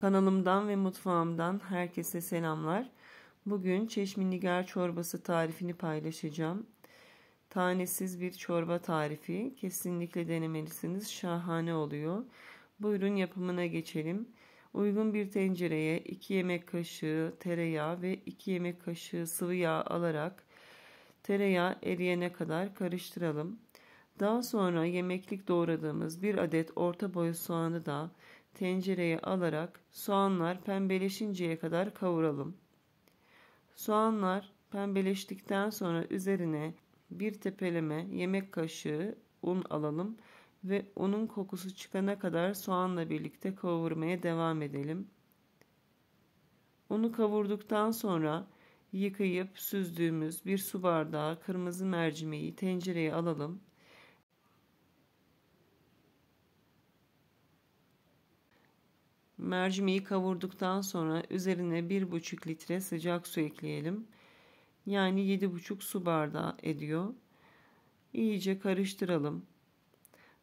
Kanalımdan ve mutfağımdan herkese selamlar. Bugün çeşmi nigar çorbası tarifini paylaşacağım. Tanesiz bir çorba tarifi. Kesinlikle denemelisiniz. Şahane oluyor. Buyurun yapımına geçelim. Uygun bir tencereye 2 yemek kaşığı tereyağı ve 2 yemek kaşığı sıvı yağ alarak tereyağı eriyene kadar karıştıralım. Daha sonra yemeklik doğradığımız 1 adet orta boy soğanı da tencereye alarak soğanlar pembeleşinceye kadar kavuralım. Soğanlar pembeleştikten sonra üzerine bir tepeleme yemek kaşığı un alalım ve unun kokusu çıkana kadar soğanla birlikte kavurmaya devam edelim. Unu kavurduktan sonra yıkayıp süzdüğümüz bir su bardağı kırmızı mercimeği tencereye alalım Mercimeği kavurduktan sonra üzerine 1,5 litre sıcak su ekleyelim. Yani 7,5 su bardağı ediyor. İyice karıştıralım.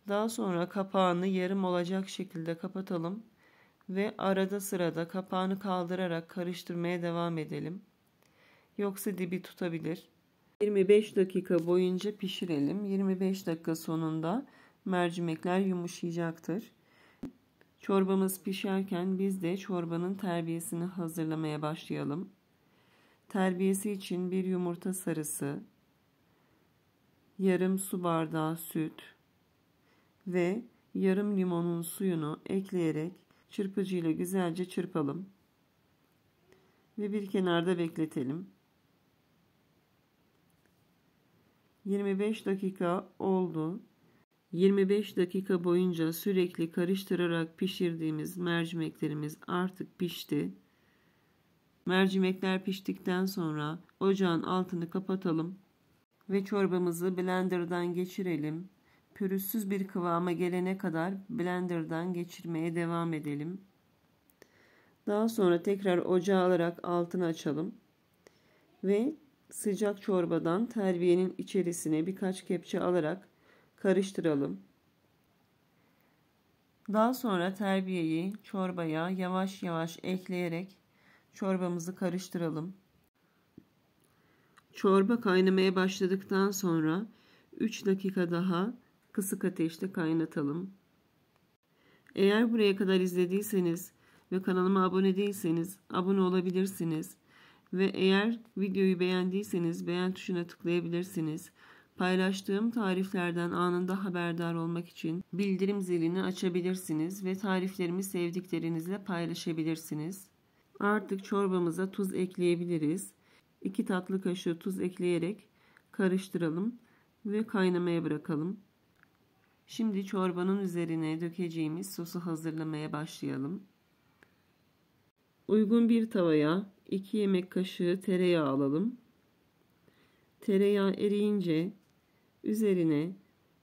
Daha sonra kapağını yarım olacak şekilde kapatalım ve arada sırada kapağını kaldırarak karıştırmaya devam edelim. Yoksa dibi tutabilir. 25 dakika boyunca pişirelim. 25 dakika sonunda mercimekler yumuşayacaktır. Çorbamız pişerken biz de çorbanın terbiyesini hazırlamaya başlayalım. Terbiyesi için bir yumurta sarısı, yarım su bardağı süt ve yarım limonun suyunu ekleyerek çırpıcıyla güzelce çırpalım ve bir kenarda bekletelim. 25 dakika oldu. 25 dakika boyunca sürekli karıştırarak pişirdiğimiz mercimeklerimiz artık pişti. Mercimekler piştikten sonra ocağın altını kapatalım ve çorbamızı blenderdan geçirelim. Pürüzsüz bir kıvama gelene kadar blenderdan geçirmeye devam edelim. Daha sonra tekrar ocağı alarak altını açalım ve sıcak çorbadan terbiyenin içerisine birkaç kepçe alarak karıştıralım. Daha sonra terbiyeyi çorbaya yavaş yavaş ekleyerek çorbamızı karıştıralım. Çorba kaynamaya başladıktan sonra 3 dakika daha kısık ateşte kaynatalım. Eğer buraya kadar izlediyseniz ve kanalıma abone değilseniz abone olabilirsiniz. Ve eğer videoyu beğendiyseniz beğen tuşuna tıklayabilirsiniz. Paylaştığım tariflerden anında haberdar olmak için bildirim zilini açabilirsiniz ve tariflerimi sevdiklerinizle paylaşabilirsiniz. Artık çorbamıza tuz ekleyebiliriz. 2 tatlı kaşığı tuz ekleyerek karıştıralım ve kaynamaya bırakalım. Şimdi çorbanın üzerine dökeceğimiz sosu hazırlamaya başlayalım. Uygun bir tavaya 2 yemek kaşığı tereyağı alalım. Tereyağı eriyince Üzerine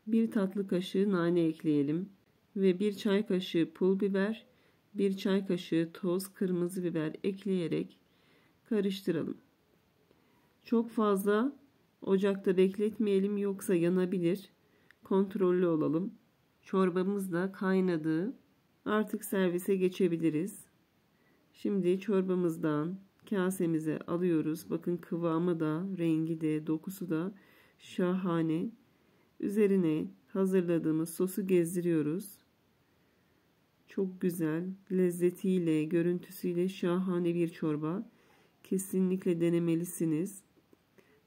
bir tatlı kaşığı nane ekleyelim ve bir çay kaşığı pul biber, bir çay kaşığı toz kırmızı biber ekleyerek karıştıralım. Çok fazla ocakta bekletmeyelim yoksa yanabilir. Kontrollü olalım. Çorbamız da kaynadı. Artık servise geçebiliriz. Şimdi çorbamızdan kasemize alıyoruz. Bakın kıvamı da, rengi de, dokusu da şahane. Üzerine hazırladığımız sosu gezdiriyoruz. Çok güzel, lezzetiyle, görüntüsüyle şahane bir çorba. Kesinlikle denemelisiniz.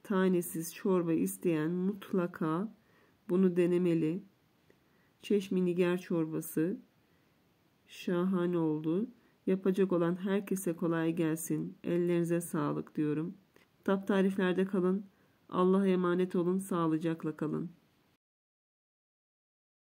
Tanesiz çorba isteyen mutlaka bunu denemeli. Çeşmi Niger çorbası şahane oldu. Yapacak olan herkese kolay gelsin. Ellerinize sağlık diyorum. Tap tariflerde kalın. Allah'a emanet olun, sağlıcakla kalın.